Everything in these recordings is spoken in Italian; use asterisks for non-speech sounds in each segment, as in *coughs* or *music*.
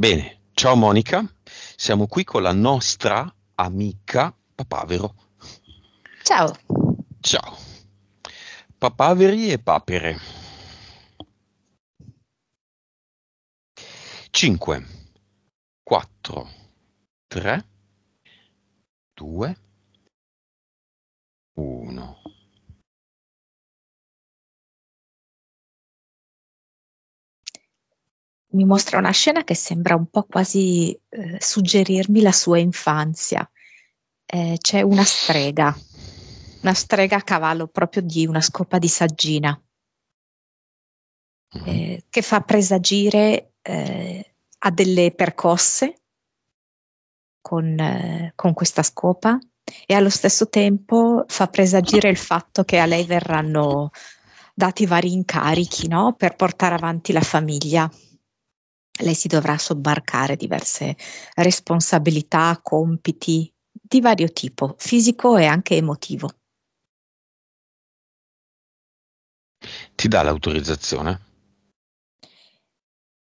Bene, ciao Monica, siamo qui con la nostra amica Papavero. Ciao. Ciao. Papaveri e papere. 5, 4, 3, 2, mi mostra una scena che sembra un po' quasi eh, suggerirmi la sua infanzia. Eh, c'è una strega, una strega a cavallo proprio di una scopa di saggina, mm-hmm. eh, che fa presagire eh, a delle percosse con, eh, con questa scopa e allo stesso tempo fa presagire il fatto che a lei verranno dati vari incarichi no? per portare avanti la famiglia lei si dovrà sobbarcare diverse responsabilità, compiti di vario tipo, fisico e anche emotivo. Ti dà l'autorizzazione?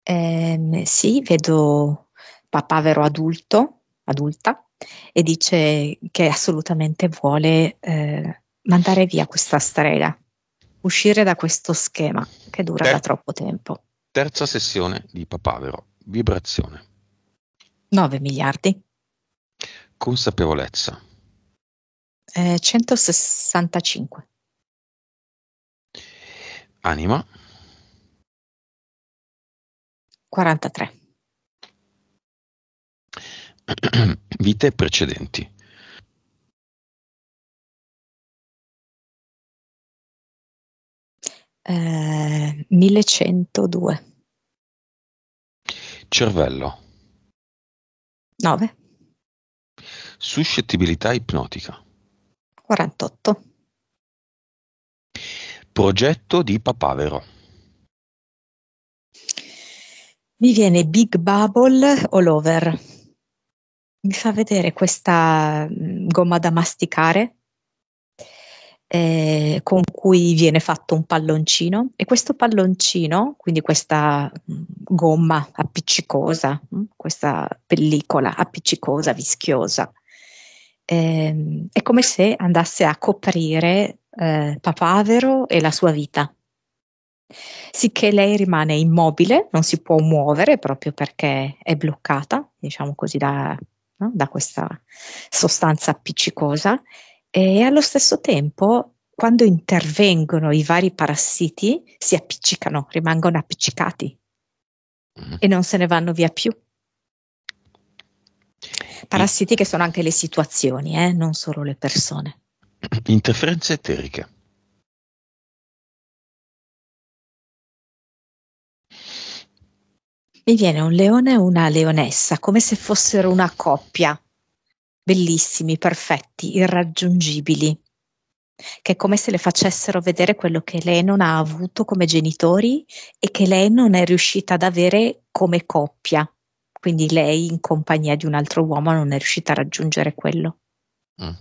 Eh, sì, vedo papavero adulto, adulta, e dice che assolutamente vuole eh, mandare via questa strega, uscire da questo schema che dura Beh. da troppo tempo. Terza sessione di Papavero. Vibrazione. 9 miliardi. Consapevolezza. Eh, 165. Anima. 43. *clears throat* Vite precedenti. 1102. Eh, Cervello. 9. Suscettibilità ipnotica. 48. Progetto di Papavero. Mi viene Big Bubble all over. Mi fa vedere questa mm, gomma da masticare eh, con cui viene fatto un palloncino e questo palloncino, quindi questa mm, gomma appiccicosa, mm, questa pellicola appiccicosa, vischiosa, eh, è come se andasse a coprire eh, Papavero e la sua vita. Sicché lei rimane immobile, non si può muovere proprio perché è bloccata, diciamo così, da, no? da questa sostanza appiccicosa e allo stesso tempo quando intervengono i vari parassiti si appiccicano, rimangono appiccicati mm. e non se ne vanno via più. Parassiti che sono anche le situazioni, eh, non solo le persone. *clears throat* Interferenze eterica. Mi viene un leone e una leonessa, come se fossero una coppia bellissimi, perfetti, irraggiungibili, che è come se le facessero vedere quello che lei non ha avuto come genitori e che lei non è riuscita ad avere come coppia. Quindi lei in compagnia di un altro uomo non è riuscita a raggiungere quello. Mm.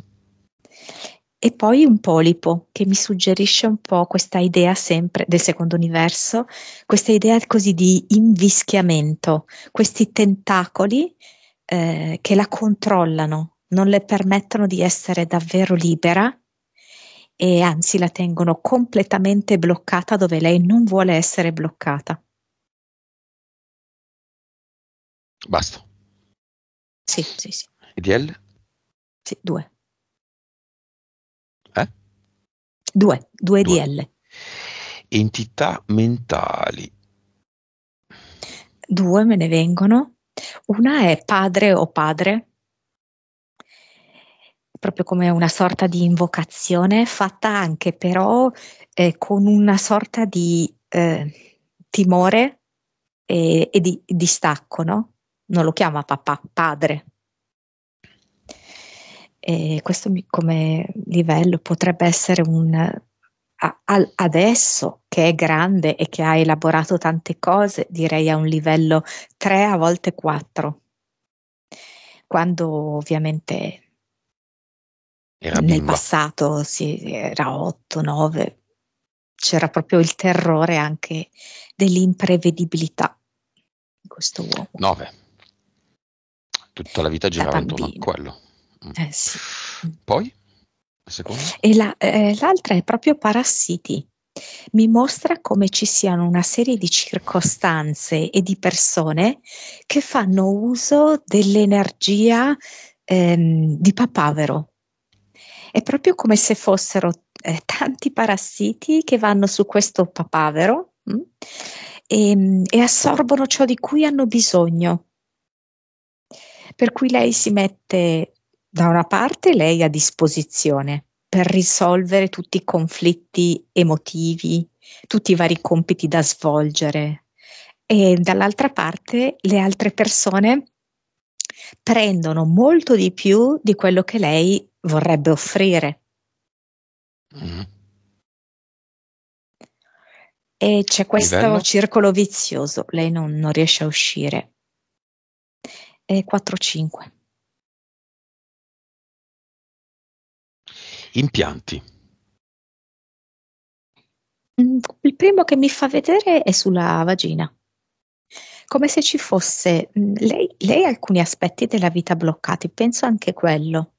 E poi un polipo che mi suggerisce un po' questa idea sempre del secondo universo, questa idea così di invischiamento, questi tentacoli eh, che la controllano, non le permettono di essere davvero libera e anzi la tengono completamente bloccata dove lei non vuole essere bloccata. Basta. Sì, sì, sì. EDL? Sì, due. Eh? Due, due, due. DL. Entità mentali. Due me ne vengono. Una è padre o padre, proprio come una sorta di invocazione fatta anche però eh, con una sorta di eh, timore e, e di distacco, no? Non lo chiama papà, padre. E questo mi, come livello potrebbe essere un a, a, adesso che è grande e che ha elaborato tante cose, direi a un livello 3 a volte 4 quando ovviamente era Nel passato sì, era 8, 9, c'era proprio il terrore anche dell'imprevedibilità di questo uomo. 9. Tutta la vita girava intorno a quello. Mm. Eh, sì. Mm. Poi? La, eh, l'altra è proprio parassiti. Mi mostra come ci siano una serie di circostanze e di persone che fanno uso dell'energia ehm, di papavero è proprio come se fossero eh, tanti parassiti che vanno su questo papavero mh, mm, e, ehm, e assorbono ciò di cui hanno bisogno. Per cui lei si mette da una parte, lei a disposizione per risolvere tutti i conflitti emotivi, tutti i vari compiti da svolgere e dall'altra parte le altre persone prendono molto di più di quello che lei vorrebbe offrire. Mm. E c'è questo Livello? circolo vizioso, lei non, non riesce a uscire. 4-5. Impianti. Mm, il primo che mi fa vedere è sulla vagina, come se ci fosse mm, lei, lei ha alcuni aspetti della vita bloccati, penso anche quello.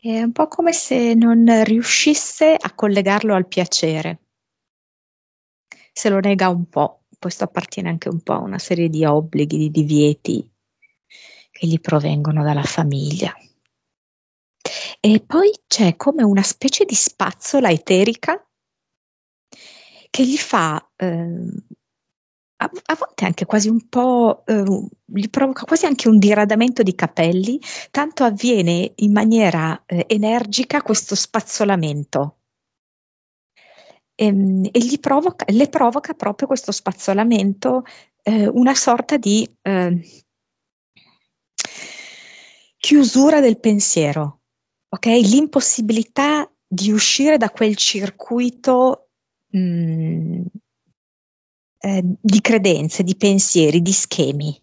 È un po' come se non riuscisse a collegarlo al piacere. Se lo nega un po', questo appartiene anche un po' a una serie di obblighi, di divieti che gli provengono dalla famiglia. E poi c'è come una specie di spazzola eterica che gli fa eh, a, a volte anche quasi un po' eh, gli provoca quasi anche un diradamento di capelli, tanto avviene in maniera eh, energica questo spazzolamento. Ehm, e, e provoca, le provoca proprio questo spazzolamento eh, una sorta di ehm, chiusura del pensiero, okay? l'impossibilità di uscire da quel circuito mh, mm, eh, di credenze, di pensieri, di schemi.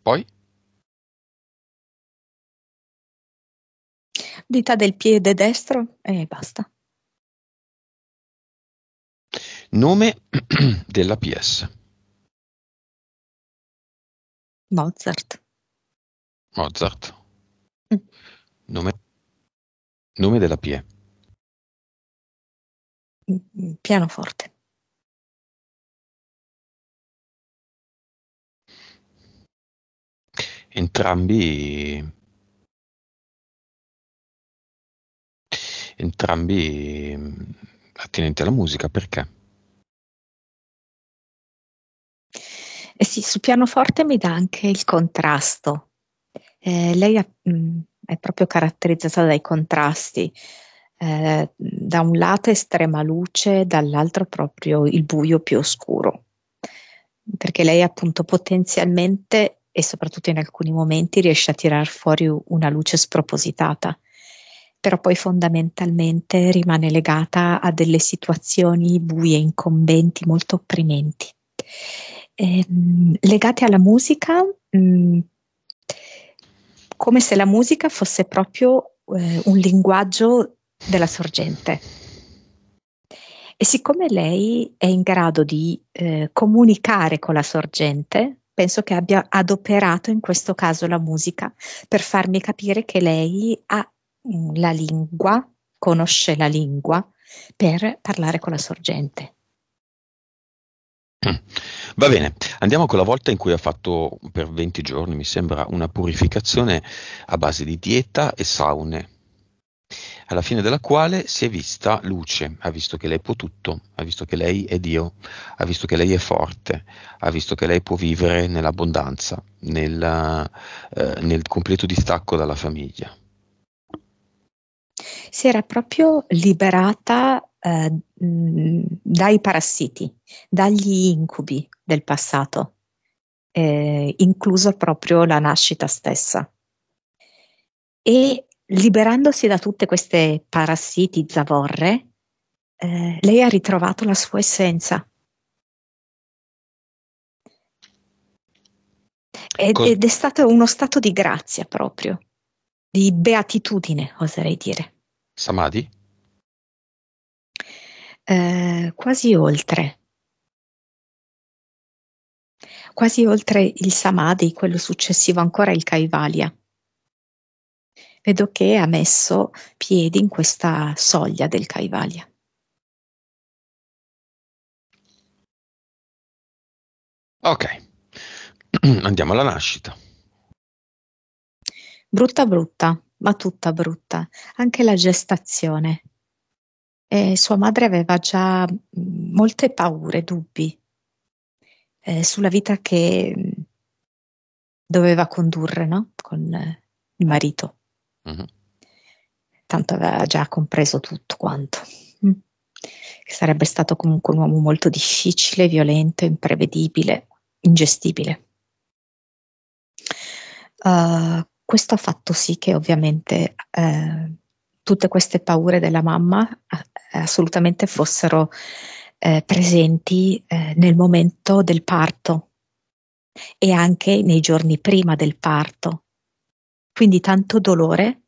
Poi? Dita del piede destro e basta. Nome *clears throat* della PS. Mozart. Mozart. Mm. Nome, nome della PE. Mm, mm, pianoforte. Entrambi entrambi mm, attinenti alla musica, perché? Eh sì, sul pianoforte mi dà anche il contrasto. Eh, lei ha, mh, è proprio caratterizzata dai contrasti, eh, da un lato estrema luce, dall'altro proprio il buio più oscuro, perché lei appunto potenzialmente e soprattutto in alcuni momenti riesce a tirar fuori una luce spropositata, però poi fondamentalmente rimane legata a delle situazioni buie, incombenti, molto opprimenti. Eh, legate alla musica, mh, mm, come se la musica fosse proprio eh, un linguaggio della sorgente. E siccome lei è in grado di eh, comunicare con la sorgente, penso che abbia adoperato in questo caso la musica per farmi capire che lei ha mm, la lingua, conosce la lingua per parlare con la sorgente. Mm. Va bene, andiamo con la volta in cui ha fatto per 20 giorni, mi sembra, una purificazione a base di dieta e saune alla fine della quale si è vista luce, ha visto che lei può tutto, ha visto che lei è Dio, ha visto che lei è forte, ha visto che lei può vivere nell'abbondanza, nella, eh, nel completo distacco dalla famiglia. Si era proprio liberata eh, dai parassiti, dagli incubi del passato, eh, incluso proprio la nascita stessa. E liberandosi da tutte queste parassiti zavorre, eh, lei ha ritrovato la sua essenza. Ed, ed, è stato uno stato di grazia proprio, di beatitudine, oserei dire. Samadhi? Eh, quasi oltre. Quasi oltre il Samadhi, quello successivo ancora il Kaivalya vedo che ha messo piedi in questa soglia del Kaivalya. Ok, *clears throat* andiamo alla nascita. Brutta brutta, ma tutta brutta, anche la gestazione. E eh, sua madre aveva già mm, molte paure, dubbi eh, sulla vita che mm, doveva condurre no? con eh, il marito. Uh-huh. Tanto aveva già compreso tutto quanto. Mm. Sarebbe stato comunque un uomo molto difficile, violento, imprevedibile, ingestibile. Uh, questo ha fatto sì che ovviamente eh, tutte queste paure della mamma eh, assolutamente fossero eh, presenti eh, nel momento del parto e anche nei giorni prima del parto quindi tanto dolore,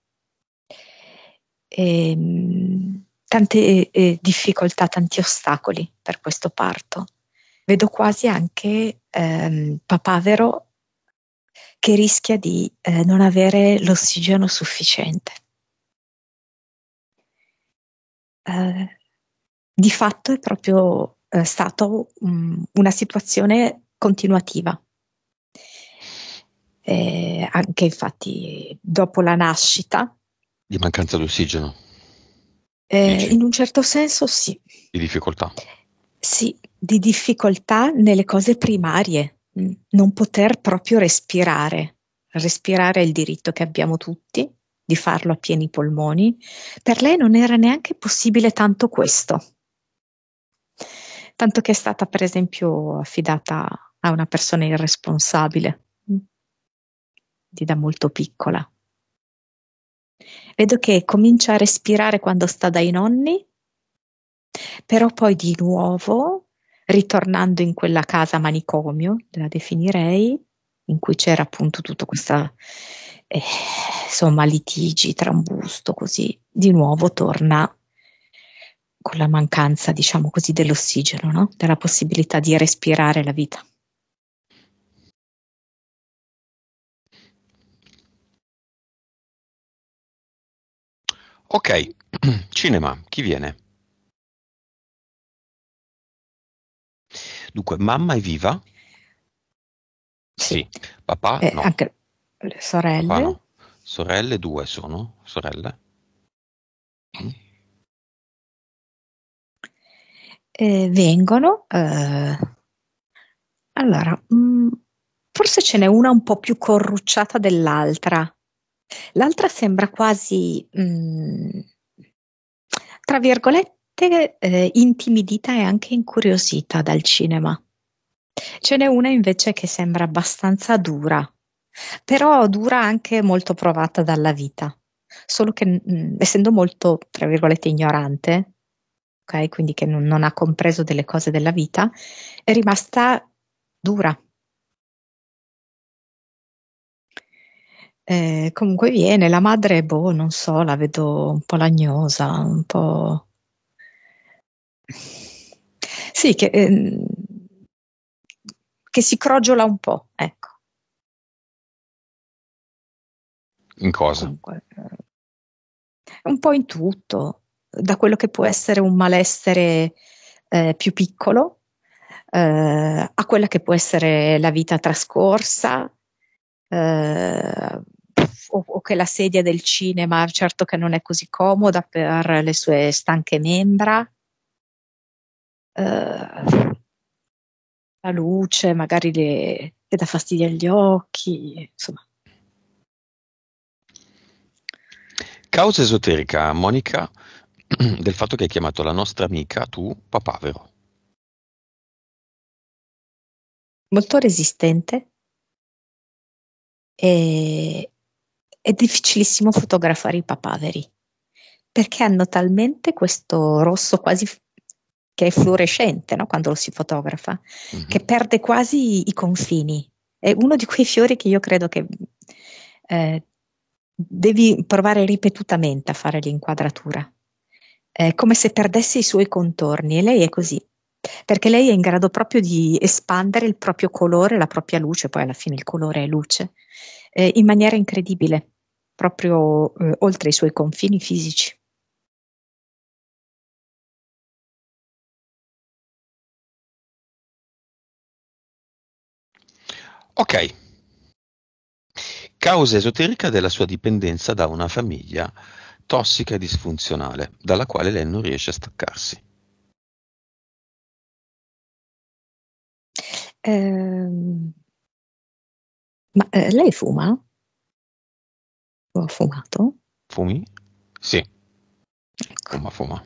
e, ehm, tante e, eh, eh, difficoltà, tanti ostacoli per questo parto. Vedo quasi anche ehm, papavero che rischia di eh, non avere l'ossigeno sufficiente. Eh, di fatto è proprio eh, stata una situazione continuativa eh, anche infatti dopo la nascita. Di mancanza di ossigeno? Eh, in un certo senso sì. Di difficoltà? Sì, di difficoltà nelle cose primarie, mm, non poter proprio respirare. Respirare è il diritto che abbiamo tutti, di farlo a pieni polmoni. Per lei non era neanche possibile tanto questo. Tanto che è stata, per esempio, affidata a una persona irresponsabile di da molto piccola. Vedo che comincia a respirare quando sta dai nonni, però poi di nuovo, ritornando in quella casa manicomio, la definirei, in cui c'era appunto tutto questo, eh, insomma, litigi, trambusto, così, di nuovo torna con la mancanza, diciamo così, dell'ossigeno, no? della possibilità di respirare la vita. Ok, *clears throat* cinema, chi viene? Dunque, mamma è viva? Sì. Papà? Eh, no. Anche le sorelle? Papà, no. Sorelle due sono, sorelle. Mm. Eh, vengono. Eh, allora, mh, mm, forse ce n'è una un po' più corrucciata dell'altra. L'altra sembra quasi, mhmm, tra virgolette, ehm, "intimidita" e anche incuriosita dal cinema. Ce n'è una invece che sembra abbastanza dura, però dura anche molto provata dalla vita, solo che, mhmm, essendo molto, tra virgolette, "ignorante", okay, quindi che non non ha compreso delle cose della vita, è rimasta dura. Eh, comunque viene, la madre, boh, non so, la vedo un po' lagnosa, un po'... Sì, che, eh, che si crogiola un po', ecco. In cosa? Comunque, eh, un po' in tutto, da quello che può essere un malessere eh, più piccolo eh, a quella che può essere la vita trascorsa, Uh, o, o, che la sedia del cinema certo che non è così comoda per le sue stanche membra. Uh, la luce, magari le, che dà fastidio agli occhi, insomma. Causa esoterica, Monica, *clears throat* del fatto che hai chiamato la nostra amica tu papavero. Molto resistente e è difficilissimo fotografare i papaveri perché hanno talmente questo rosso quasi che è fluorescente no? quando lo si fotografa, mm-hmm. che perde quasi i confini. È uno di quei fiori che io credo che eh, devi provare ripetutamente a fare l'inquadratura, è come se perdesse i suoi contorni e lei è così, perché lei è in grado proprio di espandere il proprio colore, la propria luce, poi alla fine il colore è luce, eh, in maniera incredibile proprio eh, oltre i suoi confini fisici. Ok. Causa esoterica della sua dipendenza da una famiglia tossica e disfunzionale, dalla quale lei non riesce a staccarsi. Eh, ma eh, lei fuma? ho fumato. Fumi? Sì. Ecco. Fuma, fuma.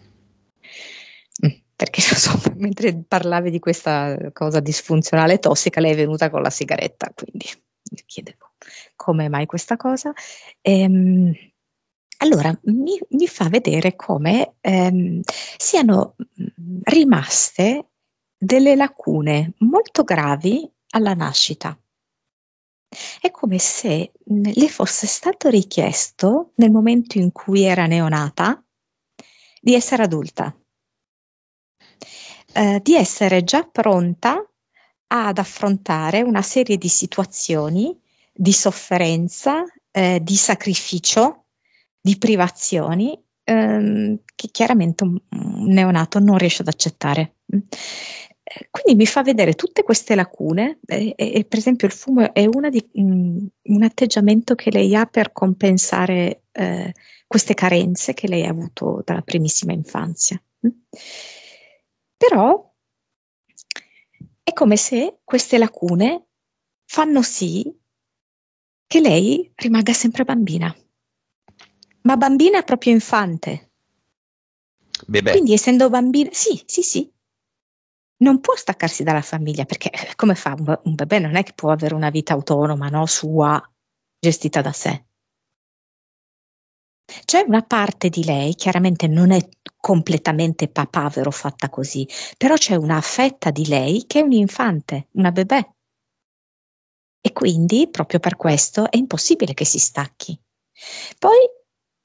Mm, perché *laughs* so, mentre parlavi di questa cosa disfunzionale e tossica, lei è venuta con la sigaretta, quindi mi chiedevo come mai questa cosa. Ehm, allora, mi, mi, fa vedere come ehm, siano mm, rimaste delle lacune molto gravi alla nascita. È come se, mhmm, le fosse stato richiesto, nel momento in cui era neonata, di essere adulta. Ehm, di essere già pronta ad affrontare una serie di situazioni di sofferenza, ehm, di sacrificio, di privazioni, ehm, che chiaramente un neonato non riesce ad accettare, quindi mi fa vedere tutte queste lacune eh, e, e per esempio il fumo è di, mh, mm, un atteggiamento che lei ha per compensare eh, queste carenze che lei ha avuto dalla primissima infanzia. Mm? Però è come se queste lacune fanno sì che lei rimanga sempre bambina, ma bambina proprio infante. Bebè. Quindi essendo bambina, sì, sì, sì, non può staccarsi dalla famiglia perché eh, come fa un, un bebè non è che può avere una vita autonoma, no, sua, gestita da sé. C'è una parte di lei, chiaramente non è completamente papavero fatta così, però c'è una fetta di lei che è un infante, una bebè. E quindi, proprio per questo, è impossibile che si stacchi. Poi,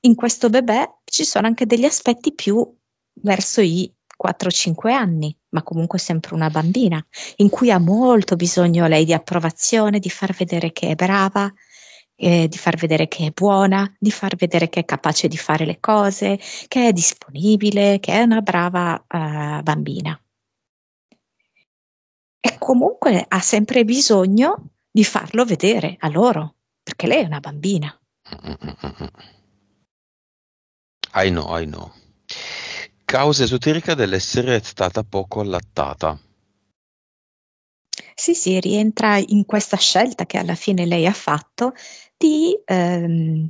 in questo bebè ci sono anche degli aspetti più verso i 4-5 anni, ma comunque sempre una bambina, in cui ha molto bisogno lei di approvazione, di far vedere che è brava, eh, di far vedere che è buona, di far vedere che è capace di fare le cose, che è disponibile, che è una brava eh, bambina. E comunque ha sempre bisogno di farlo vedere a loro, perché lei è una bambina. I know, I know. Causa esoterica dell'essere stata poco allattata. Sì, sì, rientra in questa scelta che alla fine lei ha fatto di ehm,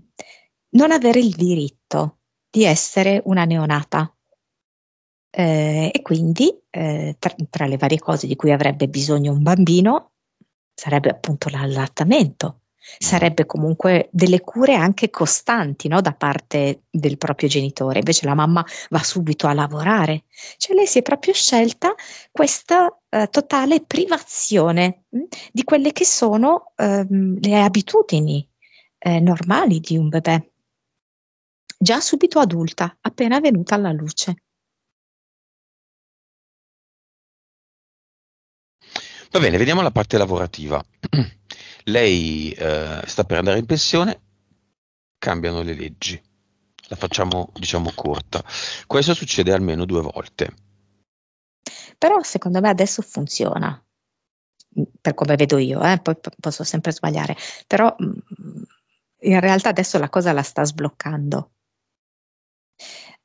non avere il diritto di essere una neonata. Eh, e quindi eh, tra, tra, le varie cose di cui avrebbe bisogno un bambino sarebbe appunto l'allattamento sarebbe comunque delle cure anche costanti no? da parte del proprio genitore, invece la mamma va subito a lavorare, cioè lei si è proprio scelta questa eh, totale privazione mh, mm, di quelle che sono ehm, le abitudini eh, normali di un bebè, già subito adulta, appena venuta alla luce. Va bene, vediamo la parte lavorativa. *clears throat* Lei eh, sta per andare in pensione, cambiano le leggi. La facciamo, diciamo, corta. Questo succede almeno due volte. Però secondo me adesso funziona, per come vedo io, eh? poi p- posso sempre sbagliare, però mm, in realtà adesso la cosa la sta sbloccando.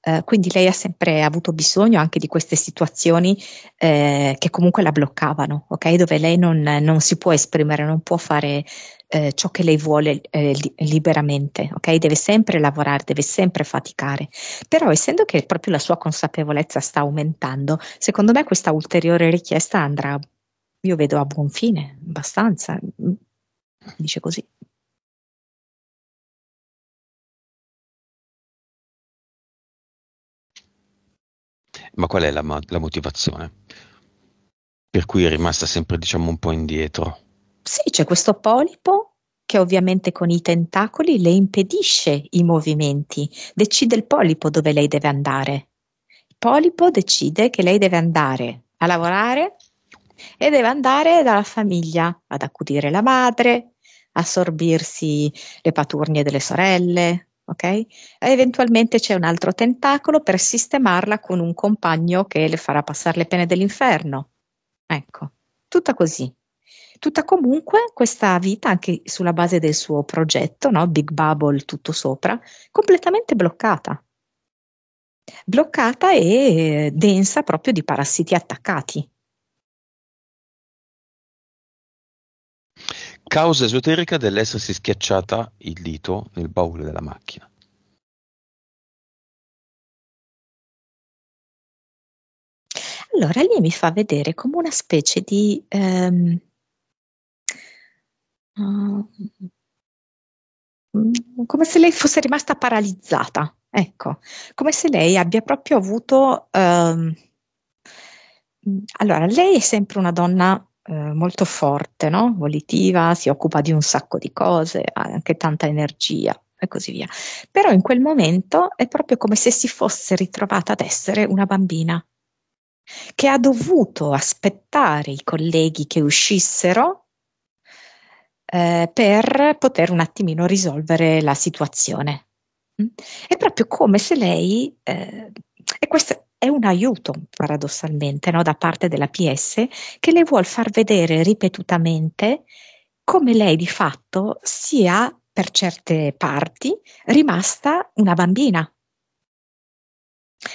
Eh, quindi lei ha sempre avuto bisogno anche di queste situazioni eh, che comunque la bloccavano, ok? Dove lei non, non si può esprimere, non può fare eh, ciò che lei vuole eh, li- liberamente, ok? Deve sempre lavorare, deve sempre faticare. Però essendo che proprio la sua consapevolezza sta aumentando, secondo me questa ulteriore richiesta andrà, io vedo, a buon fine, abbastanza. Mm, dice così. ma qual è la, la motivazione? Per cui è rimasta sempre, diciamo, un po' indietro. Sì, c'è questo polipo che ovviamente con i tentacoli le impedisce i movimenti, decide il polipo dove lei deve andare. Il polipo decide che lei deve andare a lavorare e deve andare dalla famiglia ad accudire la madre, assorbirsi le paturnie delle sorelle, Okay? eventualmente c'è un altro tentacolo per sistemarla con un compagno che le farà passare le pene dell'inferno. Ecco, tutta così. Tutta comunque questa vita, anche sulla base del suo progetto, no? Big Bubble tutto sopra, completamente bloccata. Bloccata e densa proprio di parassiti attaccati. Causa esoterica dell'essersi schiacciata il dito nel baule della macchina. Allora lì mi fa vedere come una specie di ehm, uh, come se lei fosse rimasta paralizzata, ecco, come se lei abbia proprio avuto ehm, allora lei è sempre una donna eh, molto forte, no? volitiva, si occupa di un sacco di cose, ha anche tanta energia e così via. Però in quel momento è proprio come se si fosse ritrovata ad essere una bambina che ha dovuto aspettare i colleghi che uscissero eh, per poter un attimino risolvere la situazione. Mm? È proprio come se lei, eh, e questa è un aiuto paradossalmente no? da parte della PS che le vuol far vedere ripetutamente come lei di fatto sia per certe parti rimasta una bambina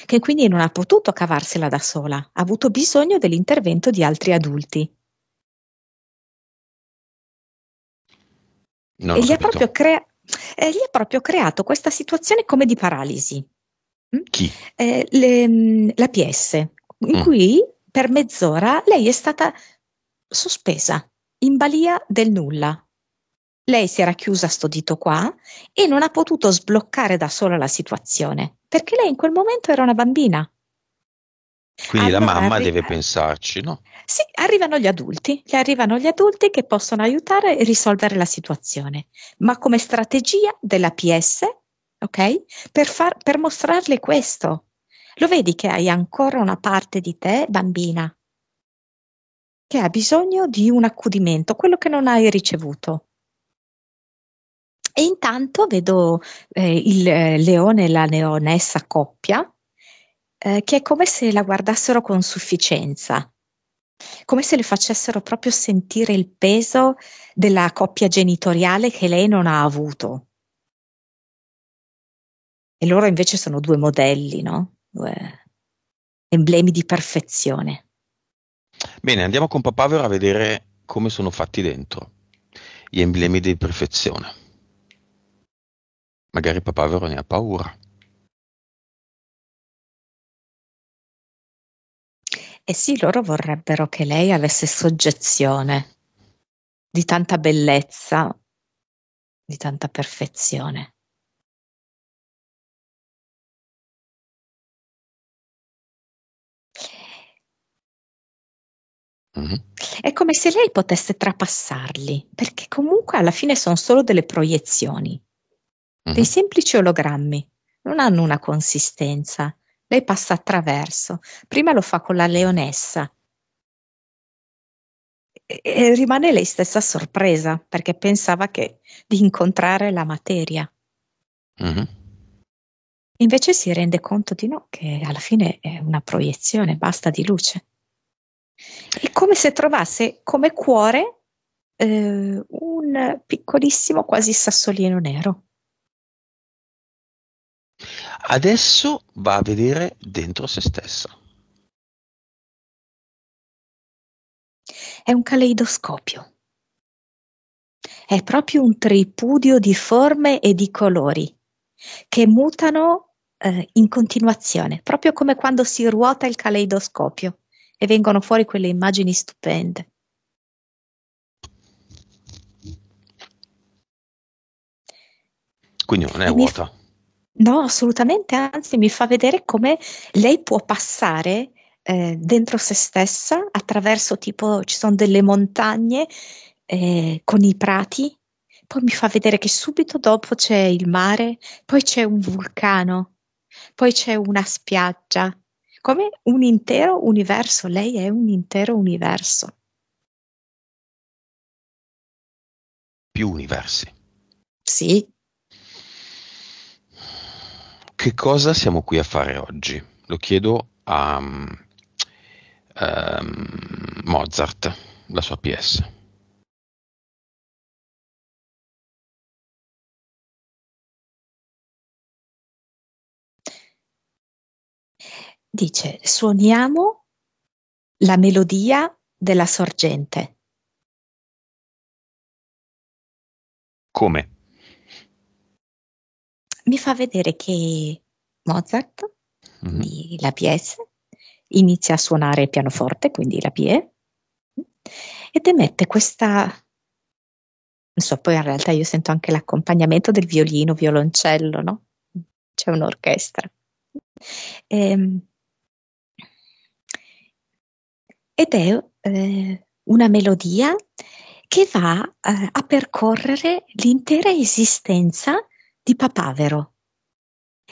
che quindi non ha potuto cavarsela da sola, ha avuto bisogno dell'intervento di altri adulti. Non e gli ha, crea- gli ha proprio creato questa situazione come di paralisi, Hm? Chi? Eh, le, mm, la PS, in mm. cui per mezz'ora lei è stata sospesa in balia del nulla. Lei si era chiusa sto dito qua e non ha potuto sbloccare da sola la situazione, perché lei in quel momento era una bambina. Quindi allora la mamma arriva... deve pensarci, no? Sì, arrivano gli adulti, gli arrivano gli adulti che possono aiutare a risolvere la situazione, ma come strategia della PS ok? Per, far, per mostrarle questo. Lo vedi che hai ancora una parte di te, bambina, che ha bisogno di un accudimento, quello che non hai ricevuto. E intanto vedo eh, il eh, leone e la leonessa coppia, eh, che è come se la guardassero con sufficienza, come se le facessero proprio sentire il peso della coppia genitoriale che lei non ha avuto. E loro invece sono due modelli, no? Due emblemi di perfezione. Bene, andiamo con Papavero a vedere come sono fatti dentro gli emblemi di perfezione. Magari Papavero ne ha paura. Eh sì, loro vorrebbero che lei avesse soggezione di tanta bellezza, di tanta perfezione. Mm-hmm. È come se lei potesse trapassarli, perché comunque alla fine sono solo delle proiezioni, mm-hmm. dei semplici ologrammi, non hanno una consistenza. Lei passa attraverso. Prima lo fa con la leonessa, e rimane lei stessa sorpresa perché pensava che, di incontrare la materia. Uh-huh. Invece si rende conto di no, che alla fine è una proiezione, basta di luce. È come se trovasse come cuore eh, un piccolissimo quasi sassolino nero. Adesso va a vedere dentro se stessa. È un caleidoscopio. È proprio un tripudio di forme e di colori che mutano eh, in continuazione, proprio come quando si ruota il caleidoscopio e vengono fuori quelle immagini stupende. Quindi non è vuota. No, assolutamente, anzi mi fa vedere come lei può passare eh, dentro se stessa attraverso tipo ci sono delle montagne eh, con i prati, poi mi fa vedere che subito dopo c'è il mare, poi c'è un vulcano, poi c'è una spiaggia, come un intero universo, lei è un intero universo. Più universi. Sì. Che cosa siamo qui a fare oggi? Lo chiedo a um, Mozart, la sua PS. dice suoniamo la melodia della sorgente. Come? Mi fa vedere che Mozart, mm-hmm. la PS, inizia a suonare il pianoforte, quindi la PE, ed emette questa non so, poi in realtà io sento anche l'accompagnamento del violino, violoncello, no? C'è un'orchestra. E, ehm, ed è eh, una melodia che va eh, a percorrere l'intera esistenza di Papavero.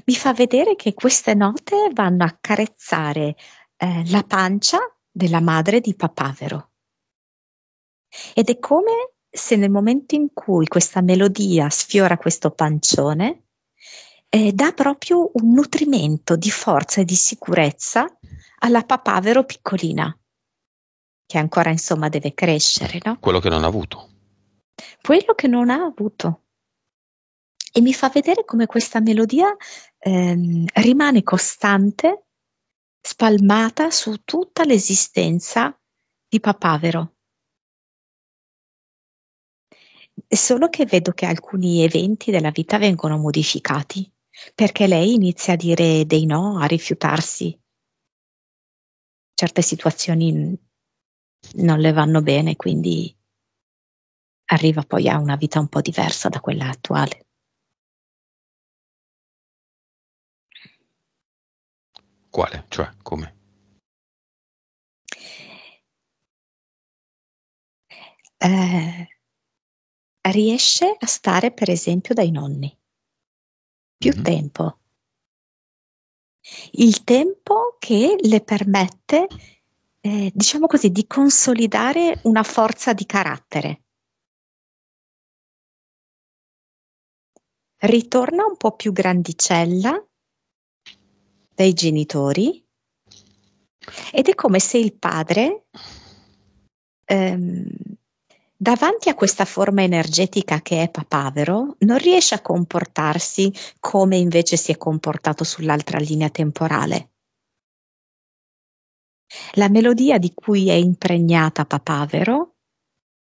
Mi fa vedere che queste note vanno a carezzare eh, la pancia della madre di Papavero. Ed è come se nel momento in cui questa melodia sfiora questo pancione, eh, dà proprio un nutrimento di forza e di sicurezza alla papavero piccolina che ancora insomma deve crescere, no? Quello che non ha avuto. Quello che non ha avuto. E mi fa vedere come questa melodia ehm, rimane costante, spalmata su tutta l'esistenza di Papavero. Solo che vedo che alcuni eventi della vita vengono modificati, perché lei inizia a dire dei no, a rifiutarsi. Certe situazioni non le vanno bene, quindi arriva poi a una vita un po' diversa da quella attuale. Quale? Cioè, come? Eh, riesce a stare, per esempio, dai nonni più mm-hmm. tempo. Il tempo che le permette eh, diciamo così, di consolidare una forza di carattere. Ritorna un po' più grandicella dai genitori ed è come se il padre, ehm, davanti a questa forma energetica che è papavero, non riesce a comportarsi come invece si è comportato sull'altra linea temporale la melodia di cui è impregnata Papavero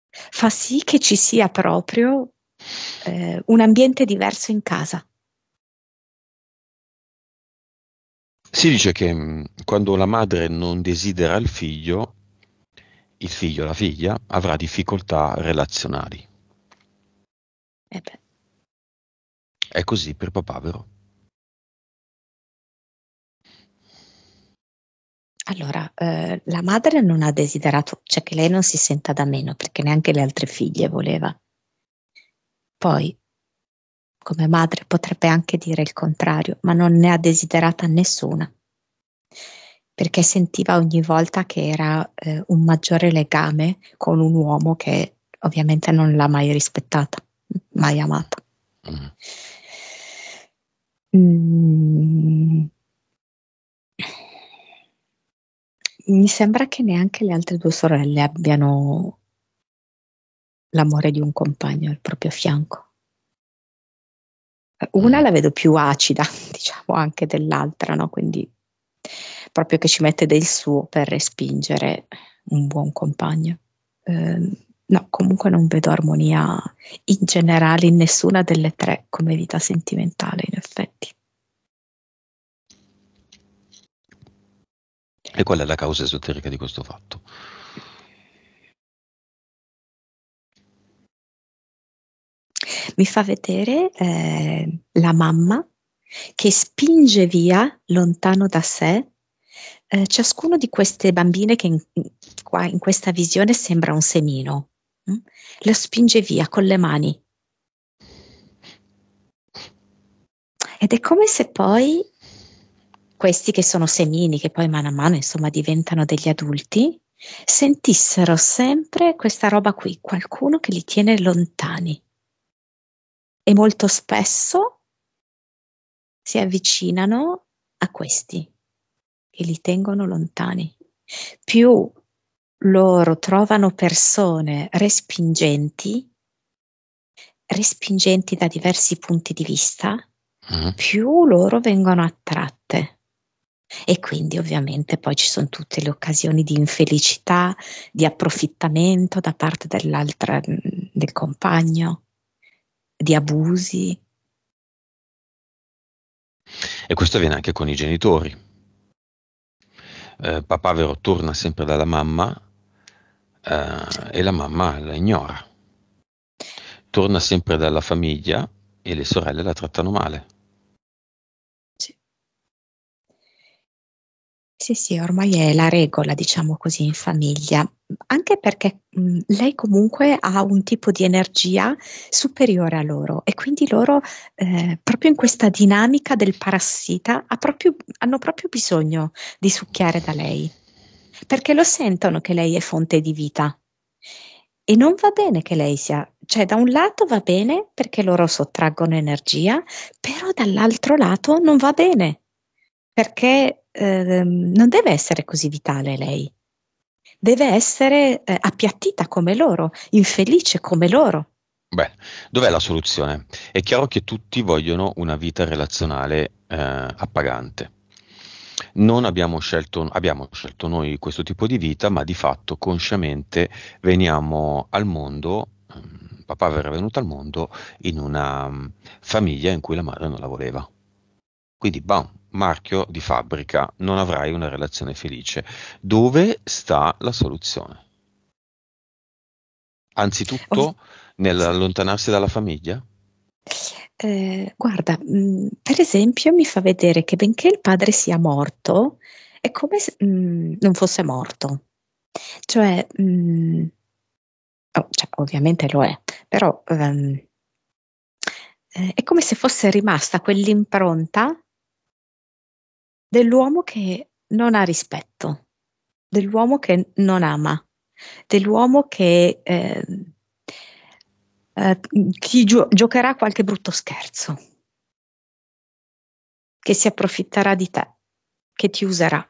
fa sì che ci sia proprio eh, un ambiente diverso in casa. Si dice che mm, quando la madre non desidera il figlio, il figlio o la figlia avrà difficoltà relazionali. Eh È così per Papavero. Allora, ehm, la madre non ha desiderato cioè che lei non si senta da meno, perché neanche le altre figlie voleva. Poi, come madre potrebbe anche dire il contrario, ma non ne ha desiderata nessuna, perché sentiva ogni volta che era eh, un maggiore legame con un uomo che ovviamente non l'ha mai rispettata, mai amata. Mm. Mm, mi sembra che neanche le altre due sorelle abbiano l'amore di un compagno al proprio fianco. Eh, una mm. la vedo più acida, *laughs* diciamo, anche dell'altra, no? Quindi proprio che ci mette del suo per respingere un buon compagno. Eh, no, comunque non vedo armonia in generale in nessuna delle tre come vita sentimentale, in effetti. E qual è la causa esoterica di questo fatto? Mi fa vedere eh, la mamma che spinge via lontano da sé eh, ciascuno di queste bambine che in, qua, in questa visione sembra un semino, hm? Mm? lo spinge via con le mani. Ed è come se poi questi che sono semini, che poi mano a mano insomma diventano degli adulti, sentissero sempre questa roba qui, qualcuno che li tiene lontani. E molto spesso si avvicinano a questi che li tengono lontani. Più loro trovano persone respingenti, respingenti da diversi punti di vista, mm. più loro vengono attratti e quindi ovviamente poi ci sono tutte le occasioni di infelicità, di approfittamento da parte dell'altra, mm, del compagno, di abusi. E questo avviene anche con i genitori. Eh, papà torna sempre dalla mamma eh, e la mamma la ignora. Torna sempre dalla famiglia e le sorelle la trattano male. Sì, sì, ormai è la regola, diciamo così, in famiglia, anche perché mh, mhmm, lei comunque ha un tipo di energia superiore a loro e quindi loro, eh, proprio in questa dinamica del parassita, ha proprio, hanno proprio bisogno di succhiare da lei, perché lo sentono che lei è fonte di vita. E non va bene che lei sia, cioè da un lato va bene perché loro sottraggono energia, però dall'altro lato non va bene perché Ehm, non deve essere così vitale lei, deve essere eh, appiattita come loro, infelice come loro. Beh, dov'è la soluzione? È chiaro che tutti vogliono una vita relazionale eh, appagante. Non abbiamo scelto, abbiamo scelto noi questo tipo di vita, ma di fatto consciamente veniamo al mondo ehm, papà era venuto al mondo in una mm, famiglia in cui la madre non la voleva. Quindi, bam, marchio di fabbrica, non avrai una relazione felice. Dove sta la soluzione? Anzitutto oh. nell'allontanarsi dalla famiglia? Eh, guarda, mh, mm, per esempio mi fa vedere che benché il padre sia morto, è come se mh, mm, non fosse morto. Cioè, mh, mm, oh, cioè, ovviamente lo è, però um, è come se fosse rimasta quell'impronta dell'uomo che non ha rispetto, dell'uomo che non ama, dell'uomo che eh, eh, ti gio- giocherà qualche brutto scherzo, che si approfitterà di te, che ti userà.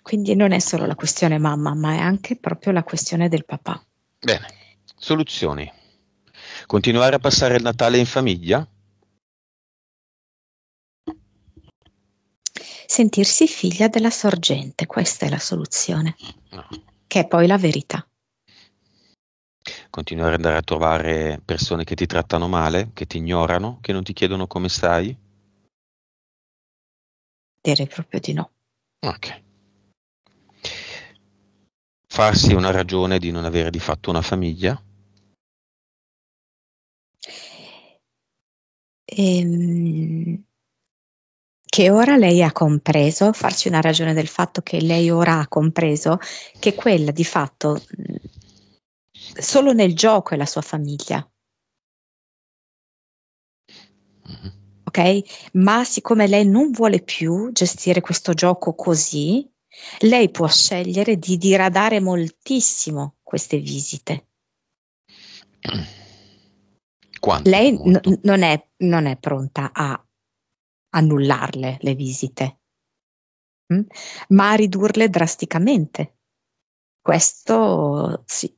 Quindi non è solo la questione mamma, ma è anche proprio la questione del papà. Bene, soluzioni. Continuare a passare il Natale in famiglia? sentirsi figlia della sorgente, questa è la soluzione, no. che è poi la verità. Continuare ad andare a trovare persone che ti trattano male, che ti ignorano, che non ti chiedono come stai? Direi proprio di no. Ok. Farsi una ragione di non avere di fatto una famiglia? Ehm, che ora lei ha compreso, farsi una ragione del fatto che lei ora ha compreso che quella di fatto solo nel gioco è la sua famiglia. Mm-hmm. Ok? Ma siccome lei non vuole più gestire questo gioco così, lei può scegliere di diradare moltissimo queste visite. Quanto? Lei n- non, è, non, è, pronta a annullarle le visite, mh? Mm? ma ridurle drasticamente. Questo sì.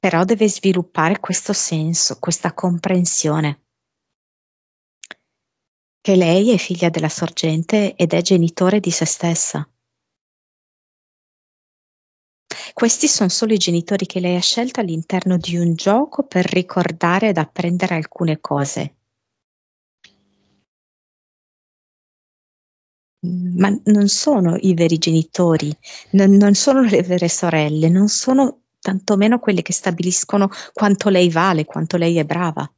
Però deve sviluppare questo senso, questa comprensione che lei è figlia della sorgente ed è genitore di se stessa. Questi sono solo i genitori che lei ha scelto all'interno di un gioco per ricordare ed apprendere alcune cose. ma non sono i veri genitori, non, non sono le vere sorelle, non sono tantomeno quelle che stabiliscono quanto lei vale, quanto lei è brava.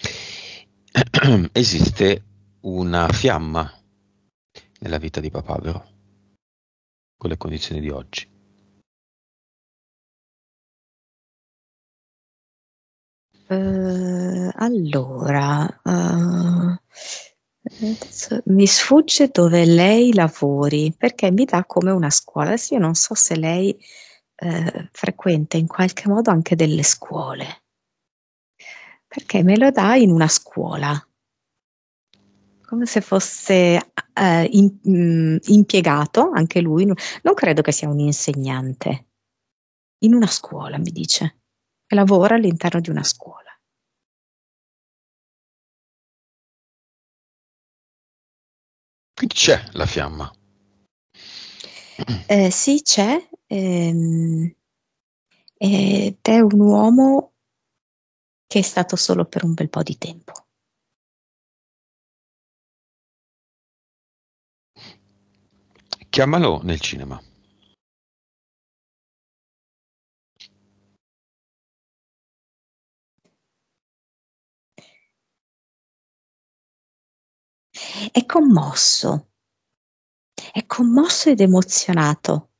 *clears throat* Esiste una fiamma nella vita di Papavero con le condizioni di oggi. Uh, allora, uh, mi sfugge dove lei lavori, perché mi dà come una scuola. Adesso io non so se lei eh, frequenta in qualche modo anche delle scuole, perché me lo dà in una scuola, come se fosse eh, in, mh, mm, impiegato anche lui. Non credo che sia un insegnante, in una scuola mi dice, e lavora all'interno di una scuola. Quindi c'è la fiamma. Eh, sì, c'è. Ehm, ed eh, è un uomo che è stato solo per un bel po' di tempo. Chiamalo nel cinema. è commosso, è commosso ed emozionato,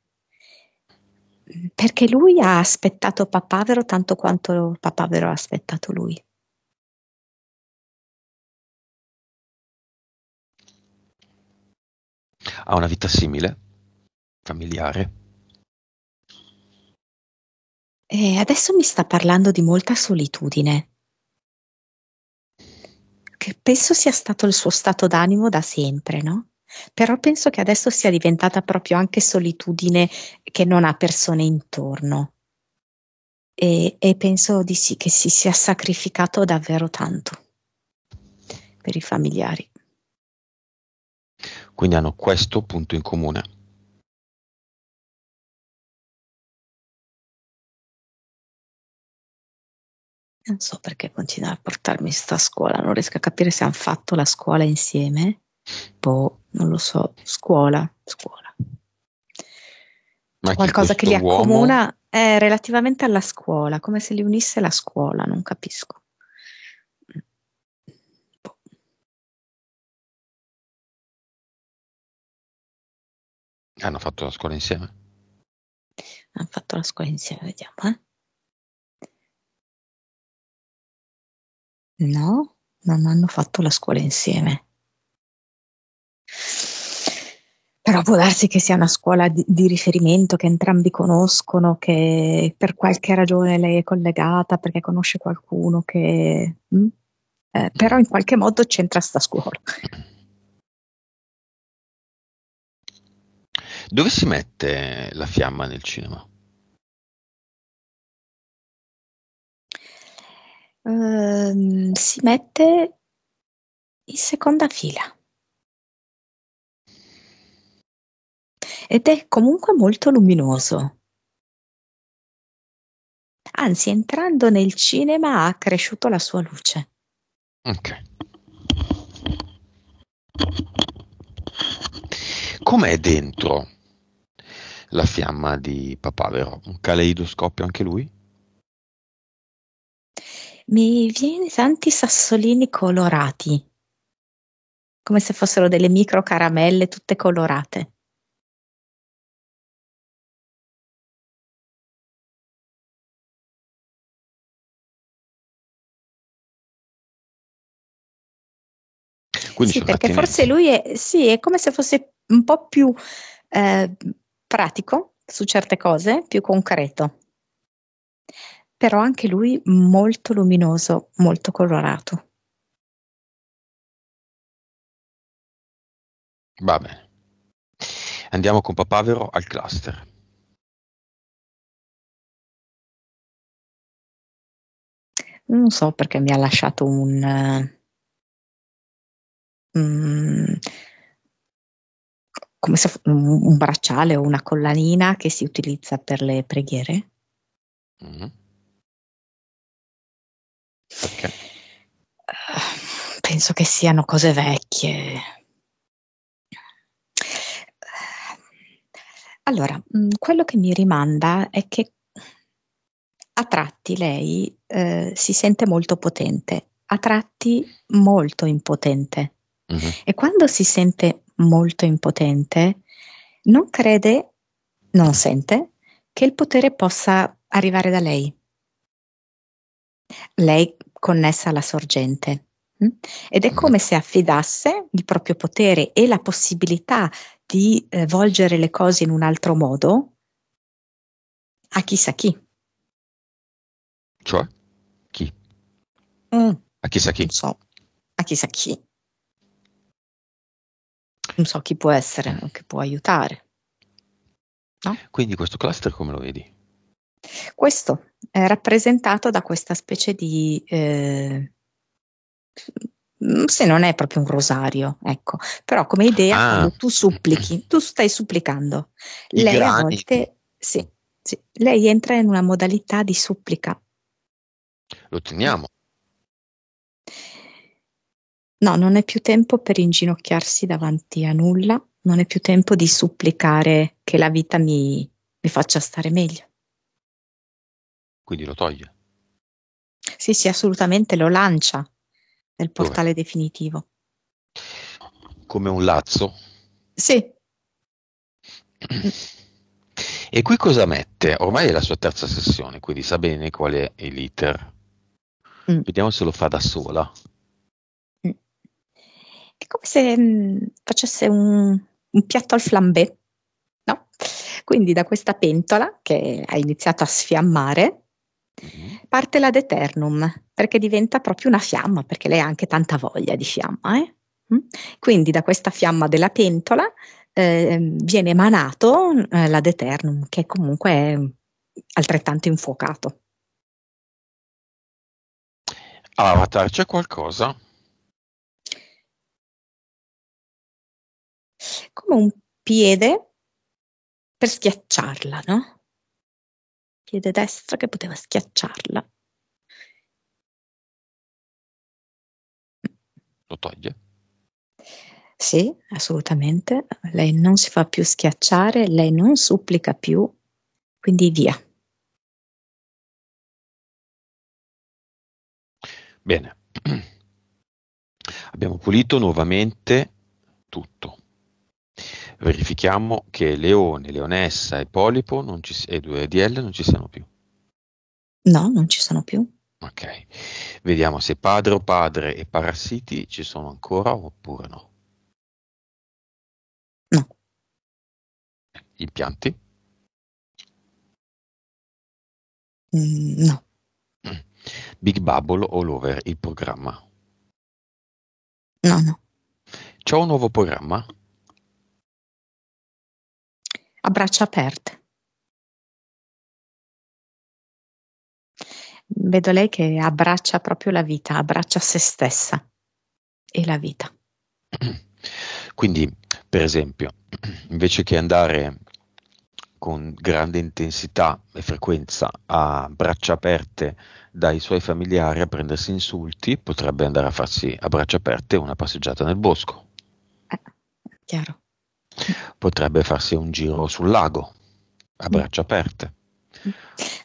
perché lui ha aspettato Papavero tanto quanto Papavero ha aspettato lui. Ha una vita simile, familiare. E adesso mi sta parlando di molta solitudine che penso sia stato il suo stato d'animo da sempre, no? Però penso che adesso sia diventata proprio anche solitudine che non ha persone intorno. E, e penso di sì che si sia sacrificato davvero tanto per i familiari. Quindi hanno questo punto in comune. Non so perché continua a portarmi sta scuola, non riesco a capire se hanno fatto la scuola insieme. Boh, non lo so. Scuola, scuola. Ma Qualcosa che li accomuna è eh, relativamente alla scuola, come se li unisse la scuola, non capisco. Boh. Hanno fatto la scuola insieme? Hanno fatto la scuola insieme, vediamo. Eh? No, non hanno fatto la scuola insieme. Però può darsi che sia una scuola di, di riferimento che entrambi conoscono, che per qualche ragione lei è collegata perché conosce qualcuno che... Mh? Mm, eh, però in qualche modo c'entra sta scuola. Dove si mette la fiamma nel cinema? Ehm, si mette in seconda fila. Ed è comunque molto luminoso. Anzi, entrando nel cinema ha cresciuto la sua luce. Ok. Com'è dentro la fiamma di papavero? Un caleidoscopio anche lui? mi viene tanti sassolini colorati, come se fossero delle micro caramelle tutte colorate. Quindi sì, perché forse lui è, sì, è, come se fosse un po' più eh, pratico su certe cose, più concreto però anche lui molto luminoso, molto colorato. Va bene. Andiamo con Papavero al cluster. Non so perché mi ha lasciato un... um, come se un, bracciale o una collanina che si utilizza per le preghiere. Mm-hmm. Okay. penso che siano cose vecchie. Allora, mm, quello che mi rimanda è che a tratti lei eh, si sente molto potente, a tratti molto impotente. Mm-hmm. E quando si sente molto impotente, non crede, non sente che il potere possa arrivare da lei. Lei connessa alla sorgente, mm? ed è mm. come se affidasse il proprio potere e la possibilità di, ehm, volgere le cose in un altro modo a chissà chi. Cioè? Chi? Mh. Mm. A chissà chi? Non so, a chissà chi. Non so chi può essere eh. o che può aiutare. No? Quindi questo cluster come lo vedi? Questo è rappresentato da questa specie di, eh, se non è proprio un rosario, ecco, però come idea ah. tu supplichi, tu stai supplicando. I lei grani. a volte, sì, sì, lei entra in una modalità di supplica. Lo teniamo. No, non è più tempo per inginocchiarsi davanti a nulla, non è più tempo di supplicare che la vita mi, mi faccia stare meglio quindi lo toglie. Sì, sì, assolutamente lo lancia nel portale Dove? definitivo. Come un lazzo? Sì. E qui cosa mette? Ormai è la sua terza sessione, quindi sa bene qual è l'iter. Mm. Vediamo se lo fa da sola. Mm. È come se mh, mm, facesse un, un, piatto al flambè, no? Quindi da questa pentola che ha iniziato a sfiammare, Mm-hmm. Parte la deternum perché diventa proprio una fiamma, perché lei ha anche tanta voglia di fiamma. Eh? Mm? Quindi da questa fiamma della pentola eh, viene emanato eh, l'ad eternum, che comunque è altrettanto infuocato. Avatar, c'è qualcosa? Come un piede per schiacciarla, no? piede destro che poteva schiacciarla. Lo toglie? Sì, assolutamente. Lei non si fa più schiacciare, lei non supplica più, quindi via. Bene. *clears throat* Abbiamo pulito nuovamente tutto verifichiamo che Leone, Leonessa e Polipo ci, e 2DL non ci siano più. No, non ci sono più. Ok, vediamo se padre o padre e parassiti ci sono ancora oppure no. No. Impianti? Mm, no. Mm. Big Bubble All Over, il programma? No, no. C'è un nuovo programma? a braccia aperte. Vedo lei che abbraccia proprio la vita, abbraccia se stessa e la vita. Quindi, per esempio, invece che andare con grande intensità e frequenza a braccia aperte dai suoi familiari a prendersi insulti, potrebbe andare a farsi a braccia aperte una passeggiata nel bosco. Eh, chiaro potrebbe farsi un giro sul lago a braccia aperte,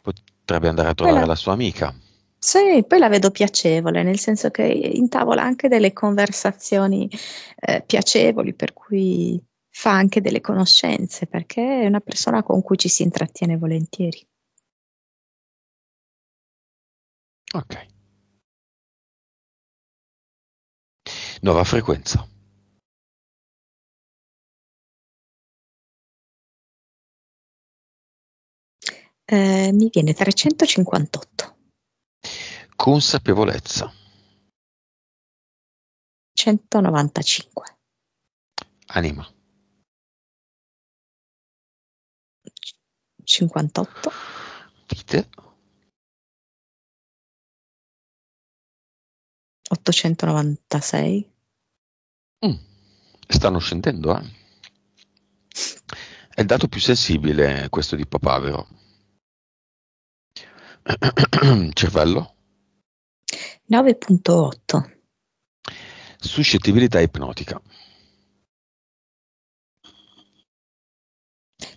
potrebbe andare a trovare la... la sua amica. Sì, poi la vedo piacevole, nel senso che intavola anche delle conversazioni eh, piacevoli, per cui fa anche delle conoscenze, perché è una persona con cui ci si intrattiene volentieri. Ok. Nuova frequenza. Eh, mi viene 358. Consapevolezza. 195. Anima. 58. Vite. 896. Mm. Stanno scendendo, eh? È il dato più sensibile questo di papavero. *coughs* Cervello? 9.8. Suscettibilità ipnotica.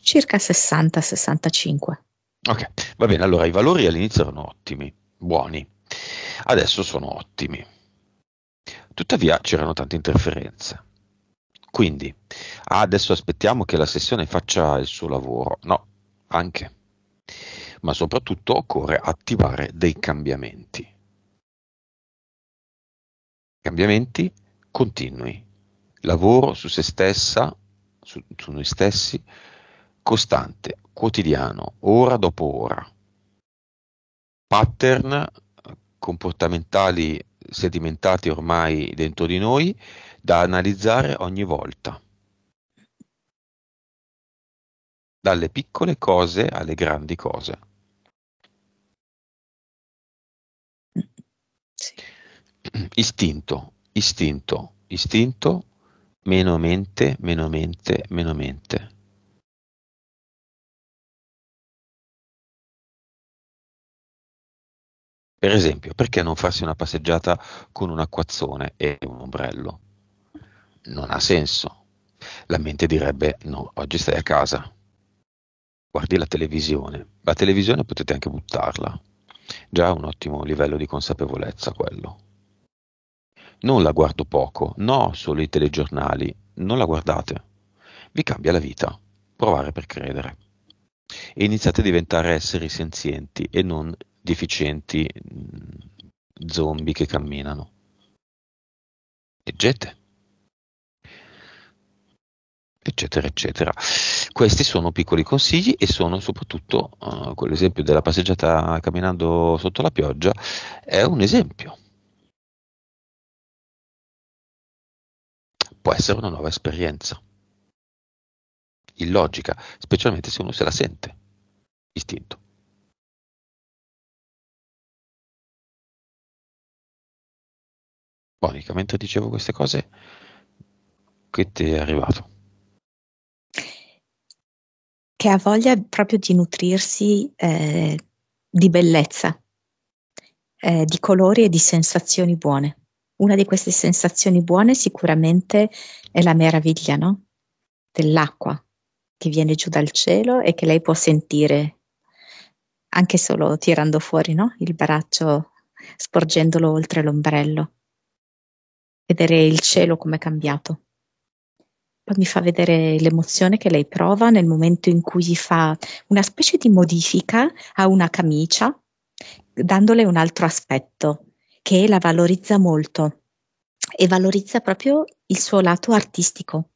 Circa 60-65. Ok, va bene, allora i valori all'inizio erano ottimi, buoni, adesso sono ottimi. Tuttavia c'erano tante interferenze. Quindi, ah, adesso aspettiamo che la sessione faccia il suo lavoro. No, anche ma soprattutto occorre attivare dei cambiamenti. Cambiamenti continui, lavoro su se stessa, su, su noi stessi, costante, quotidiano, ora dopo ora. Pattern comportamentali sedimentati ormai dentro di noi da analizzare ogni volta. Dalle piccole cose alle grandi cose. Sì. Istinto, istinto, istinto, meno mente, meno mente, meno mente. Per esempio, perché non farsi una passeggiata con un acquazzone e un ombrello? Non ha senso. La mente direbbe no, oggi stai a casa, guardi la televisione. La televisione potete anche buttarla. Già un ottimo livello di consapevolezza quello. Non la guardo poco, no solo i telegiornali, non la guardate. Vi cambia la vita. Provare per credere. E iniziate a diventare esseri senzienti e non deficienti mm, zombie che camminano. Leggete eccetera, eccetera. Questi sono piccoli consigli e sono soprattutto, uh, eh, con della passeggiata camminando sotto la pioggia, è un esempio. Può essere una nuova esperienza. Illogica, specialmente se uno se la sente. Istinto. Monica, mentre dicevo queste cose, che ti è arrivato? che ha voglia proprio di nutrirsi eh, di bellezza, eh, di colori e di sensazioni buone. Una di queste sensazioni buone sicuramente è la meraviglia no? dell'acqua che viene giù dal cielo e che lei può sentire anche solo tirando fuori no? il braccio, sporgendolo oltre l'ombrello. Vedere il cielo come è cambiato poi mi fa vedere l'emozione che lei prova nel momento in cui fa una specie di modifica a una camicia, dandole un altro aspetto che la valorizza molto e valorizza proprio il suo lato artistico.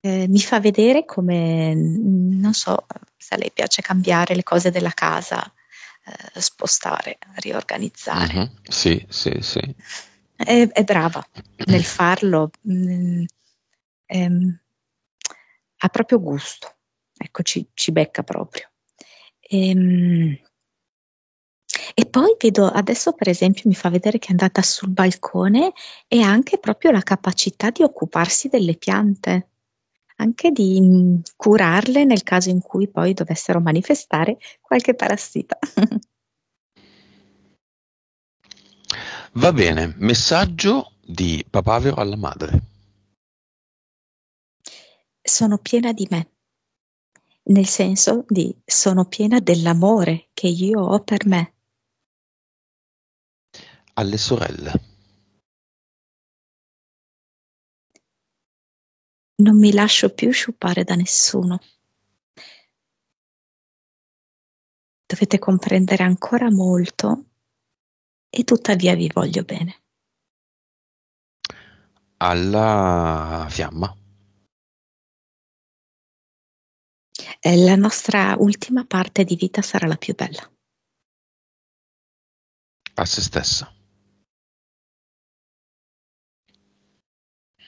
Eh, mi fa vedere come, mm, non so, se a lei piace cambiare le cose della casa, eh, spostare, riorganizzare. Uh-huh. Sì, sì, sì è, è brava nel farlo, mh, mm, ehm, ha proprio gusto, ecco, ci, ci becca proprio. Ehm, e poi vedo adesso, per esempio, mi fa vedere che è andata sul balcone e ha anche proprio la capacità di occuparsi delle piante, anche di mm, curarle nel caso in cui poi dovessero manifestare qualche parassita. *laughs* Va bene, messaggio di Papavero alla madre. Sono piena di me, nel senso di sono piena dell'amore che io ho per me. Alle sorelle. Non mi lascio più sciupare da nessuno. Dovete comprendere ancora molto e tuttavia vi voglio bene. Alla fiamma. La nostra ultima parte di vita sarà la più bella. A se stessa.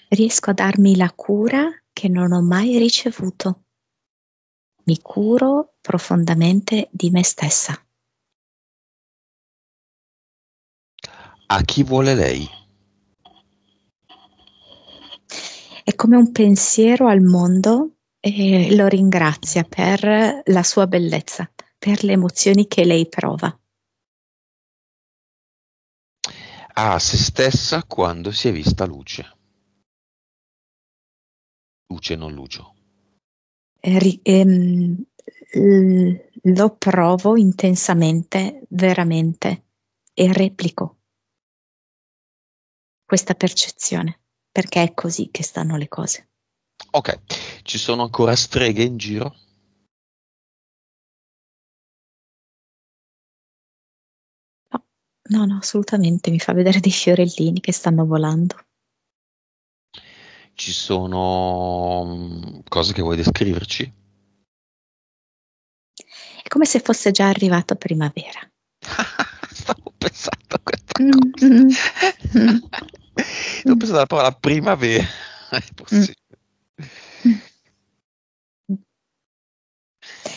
Riesco a darmi la cura che non ho mai ricevuto. Mi curo profondamente di me stessa. a chi vuole lei. È come un pensiero al mondo e lo ringrazia per la sua bellezza, per le emozioni che lei prova. A se stessa quando si è vista luce. Luce, non lucio. Eh, ehm, l- lo provo intensamente, veramente, e replico questa percezione, perché è così che stanno le cose. Ok, ci sono ancora streghe in giro? No, no, no assolutamente, mi fa vedere dei fiorellini che stanno volando. Ci sono mm, cose che vuoi descriverci? È come se fosse già arrivata primavera. *laughs* Stavo pensando a questa mm, mm, cosa. mm L'ho *laughs* preso alla parola primavera. *laughs* È possibile.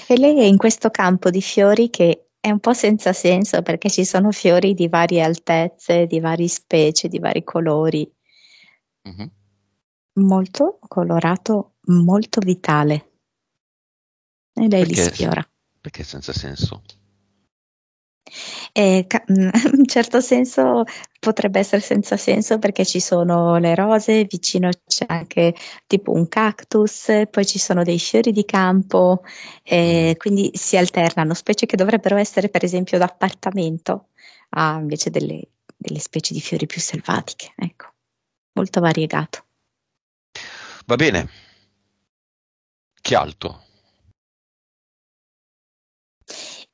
E lei è in questo campo di fiori che è un po' senza senso perché ci sono fiori di varie altezze, di varie specie, di vari colori. Mm-hmm. Molto colorato, molto vitale. E lei perché, li sfiora. Perché senza senso? E *laughs* in un certo senso potrebbe essere senza senso perché ci sono le rose, vicino c'è anche tipo un cactus, poi ci sono dei fiori di campo, eh, quindi si alternano specie che dovrebbero essere per esempio d'appartamento a invece delle, delle specie di fiori più selvatiche. Ecco, molto variegato. Va bene. chi altro?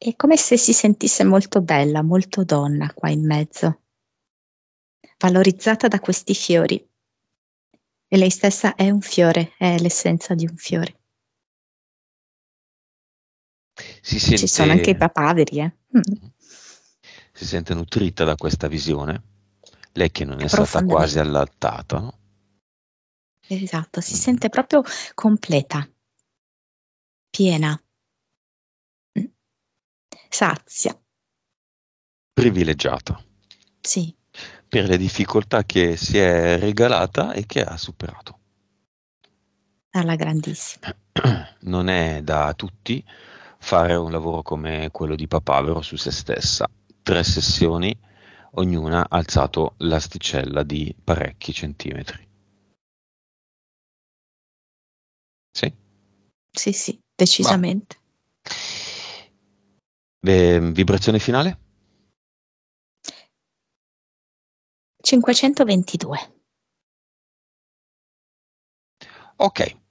È come se si sentisse molto bella, molto donna qua in mezzo, valorizzata da questi fiori. E lei stessa è un fiore, è l'essenza di un fiore. Si sente... Ci sono anche i papaveri. Eh? Mm. Si sente nutrita da questa visione, lei che non è, è stata quasi allattata. No? Esatto, si mm. sente proprio completa, piena. Sazia. Privilegiata. Sì. Per le difficoltà che si è regalata e che ha superato. Alla grandissima. *clears throat* Non è da tutti fare un lavoro come quello di Papavero su se stessa. Tre sessioni, ognuna ha alzato l'asticella di parecchi centimetri. Sì? Sì, sì, decisamente. Ehm, vibrazione finale? 522. Ok,